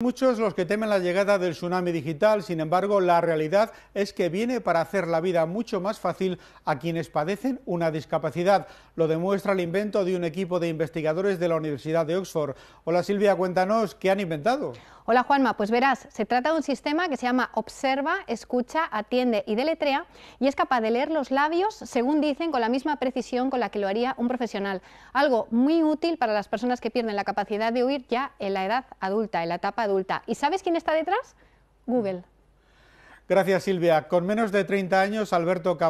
Muchos los que temen la llegada del tsunami digital, sin embargo, la realidad es que viene para hacer la vida mucho más fácil a quienes padecen una discapacidad. Lo demuestra el invento de un equipo de investigadores de la Universidad de Oxford. Hola Silvia, cuéntanos, ¿qué han inventado? Hola Juanma, pues verás, se trata de un sistema que se llama Observa, Escucha, Atiende y Deletrea y es capaz de leer los labios, según dicen, con la misma precisión con la que lo haría un profesional. Algo muy útil para las personas que pierden la capacidad de oír ya en la edad adulta, en la etapa adulta. ¿Y sabes quién está detrás? Google. Gracias Silvia. Con menos de 30 años, Alberto Cabo.